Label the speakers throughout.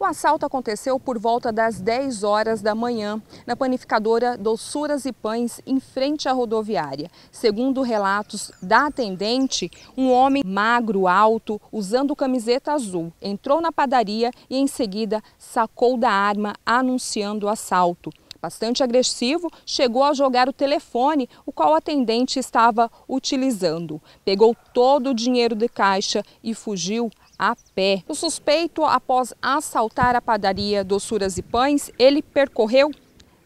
Speaker 1: O assalto aconteceu por volta das 10 horas da manhã, na panificadora Doçuras e Pães, em frente à rodoviária. Segundo relatos da atendente, um homem magro, alto, usando camiseta azul, entrou na padaria e em seguida sacou da arma anunciando o assalto bastante agressivo, chegou a jogar o telefone, o qual o atendente estava utilizando. Pegou todo o dinheiro de caixa e fugiu a pé. O suspeito, após assaltar a padaria Doçuras e Pães, ele percorreu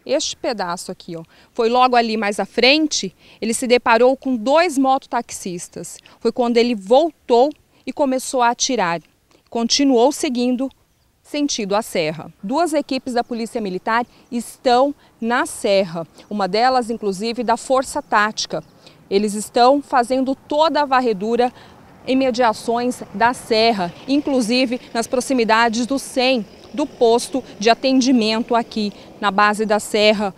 Speaker 1: este pedaço aqui, ó. Foi logo ali mais à frente, ele se deparou com dois mototaxistas. Foi quando ele voltou e começou a atirar. Continuou seguindo sentido a serra. Duas equipes da Polícia Militar estão na serra, uma delas, inclusive, da Força Tática. Eles estão fazendo toda a varredura em mediações da serra, inclusive nas proximidades do SEM, do posto de atendimento aqui na base da serra,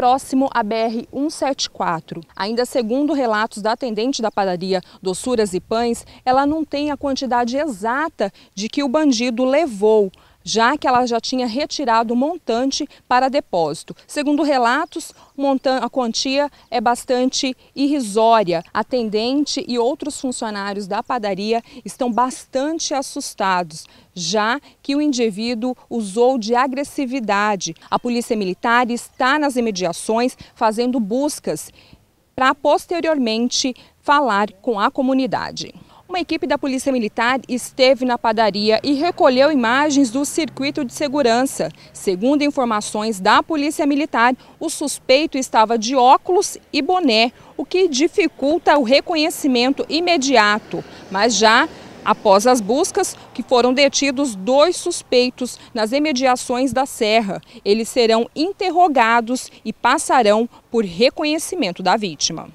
Speaker 1: próximo à BR-174. Ainda segundo relatos da atendente da padaria Doçuras e Pães, ela não tem a quantidade exata de que o bandido levou, já que ela já tinha retirado o montante para depósito. Segundo relatos, a quantia é bastante irrisória. Atendente e outros funcionários da padaria estão bastante assustados, já que o indivíduo usou de agressividade. A polícia militar está nas imediações fazendo buscas para posteriormente falar com a comunidade. Uma equipe da Polícia Militar esteve na padaria e recolheu imagens do circuito de segurança. Segundo informações da Polícia Militar, o suspeito estava de óculos e boné, o que dificulta o reconhecimento imediato. Mas já Após as buscas, que foram detidos dois suspeitos nas imediações da serra. Eles serão interrogados e passarão por reconhecimento da vítima.